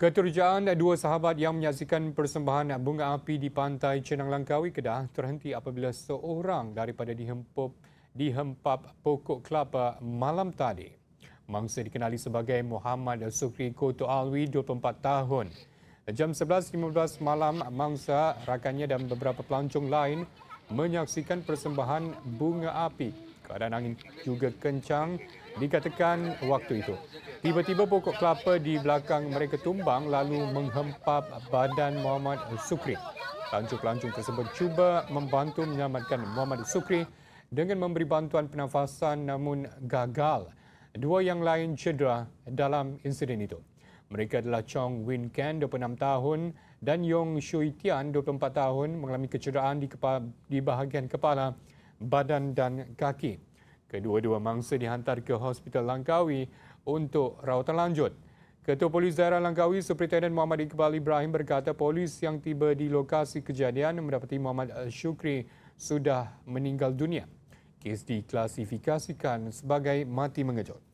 Keterujaan dua sahabat yang menyaksikan persembahan bunga api di pantai Cenang Langkawi Kedah terhenti apabila seorang daripada dihempup dihempap pokok kelapa malam tadi. Mangsa dikenali sebagai Muhammad Sukri Koto Alwi, 24 tahun. Jam 11.15 malam, mangsa, rakannya dan beberapa pelancong lain menyaksikan persembahan bunga api. Keadaan angin juga kencang dikatakan waktu itu. Tiba-tiba pokok kelapa di belakang mereka tumbang lalu menghempap badan Muhammad Sukri. Pelancong-pelancong tersebut cuba membantu menyelamatkan Muhammad Sukri dengan memberi bantuan penafasan namun gagal. Dua yang lain cedera dalam insiden itu. Mereka adalah Chong Win Ken, 26 tahun dan Yong Shui Tian, 24 tahun mengalami kecederaan di, kepa- di bahagian kepala, badan dan kaki. Kedua-dua mangsa dihantar ke Hospital Langkawi untuk rawatan lanjut. Ketua Polis Daerah Langkawi, Superintendent Muhammad Iqbal Ibrahim berkata polis yang tiba di lokasi kejadian mendapati Muhammad Syukri sudah meninggal dunia kes diklasifikasikan sebagai mati mengejut.